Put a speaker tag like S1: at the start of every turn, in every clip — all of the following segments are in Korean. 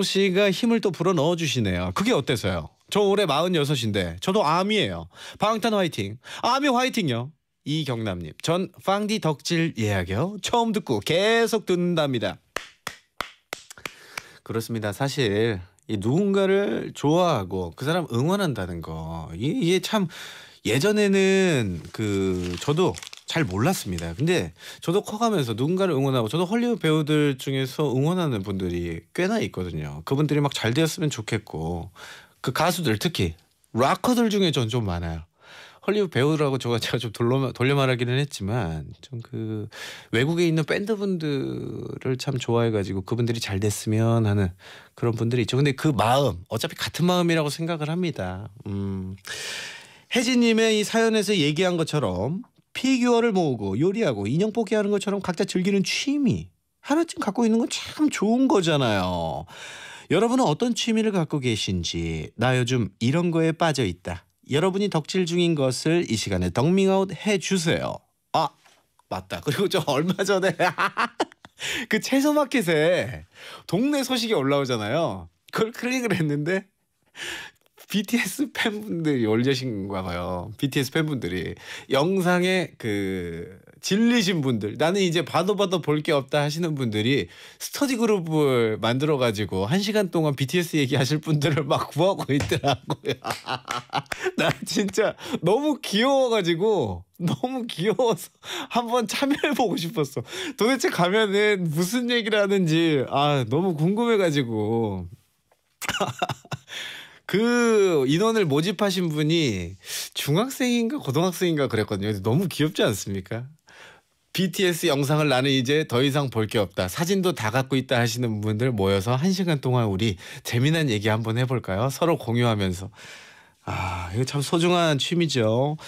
S1: 씨가 힘을 또 불어 넣어 주시네요. 그게 어때서요? 저 올해 46인데 저도 암이에요. 방탄 화이팅. 암이 화이팅요. 이경남님. 전팡디 덕질 예약이요. 처음 듣고 계속 듣는답니다. 그렇습니다. 사실 이 누군가를 좋아하고 그 사람 응원한다는 거 이게 참 예전에는 그 저도 잘 몰랐습니다. 근데 저도 커가면서 누군가를 응원하고 저도 헐리우드 배우들 중에서 응원하는 분들이 꽤나 있거든요. 그분들이 막 잘 되었으면 좋겠고 그 가수들 특히 락커들 중에 전 좀 많아요. 헐리우드 배우라고 제가 제가 좀 돌려, 돌려 말하기는 했지만 좀 그 외국에 있는 밴드 분들을 참 좋아해가지고 그분들이 잘 됐으면 하는 그런 분들이 있죠. 근데 그 마음 어차피 같은 마음이라고 생각을 합니다. 음. 혜진님의 이 사연에서 얘기한 것처럼 피규어를 모으고 요리하고 인형 뽑기 하는 것처럼 각자 즐기는 취미 하나쯤 갖고 있는 건 참 좋은 거잖아요. 여러분은 어떤 취미를 갖고 계신지 나 요즘 이런 거에 빠져 있다. 여러분이 덕질 중인 것을 이 시간에 덕밍아웃 해주세요. 아 맞다. 그리고 저 얼마 전에 그 채소마켓에 동네 소식이 올라오잖아요. 그걸 클릭을 했는데 BTS 팬분들이 올려신가 봐요. BTS 팬분들이 영상에 그 질리신 분들, 나는 이제 봐도 봐도 볼 게 없다 하시는 분들이 스터디 그룹을 만들어 가지고 한 시간 동안 BTS 얘기하실 분들을 막 구하고 있더라고요. 나 진짜 너무 귀여워 가지고 너무 귀여워서 한번 참여해 보고 싶었어. 도대체 가면은 무슨 얘기를 하는지 아 너무 궁금해 가지고. 그 인원을 모집하신 분이 중학생인가 고등학생인가 그랬거든요. 너무 귀엽지 않습니까? BTS 영상을 나는 이제 더 이상 볼 게 없다. 사진도 다 갖고 있다 하시는 분들 모여서 한 시간 동안 우리 재미난 얘기 한번 해볼까요? 서로 공유하면서. 아, 이거 참 소중한 취미죠.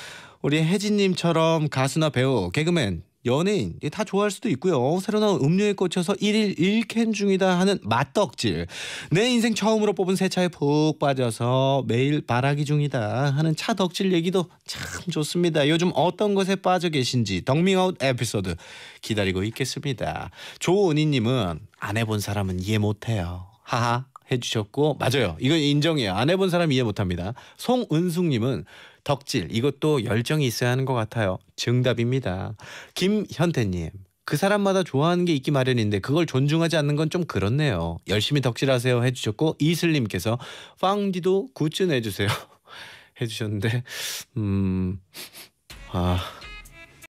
S1: 우리 혜진님처럼 가수나 배우, 개그맨 연예인 예, 다 좋아할 수도 있고요. 새로 나온 음료에 꽂혀서 1일 1캔 중이다 하는 맛덕질. 내 인생 처음으로 뽑은 새 차에 푹 빠져서 매일 바라기 중이다 하는 차 덕질 얘기도 참 좋습니다. 요즘 어떤 것에 빠져 계신지 덕밍아웃 에피소드 기다리고 있겠습니다. 조은희 님은 안 해본 사람은 이해 못해요. 하하. 해주셨고 맞아요. 이건 인정이에요. 안 해본 사람 이해 못합니다. 송은숙님은 덕질 이것도 열정이 있어야 하는 것 같아요. 정답입니다. 김현태님 그 사람마다 좋아하는 게 있기 마련인데 그걸 존중하지 않는 건 좀 그렇네요. 열심히 덕질하세요 해주셨고 이슬님께서 빵디도 굿즈 내주세요 해주셨는데 음 아.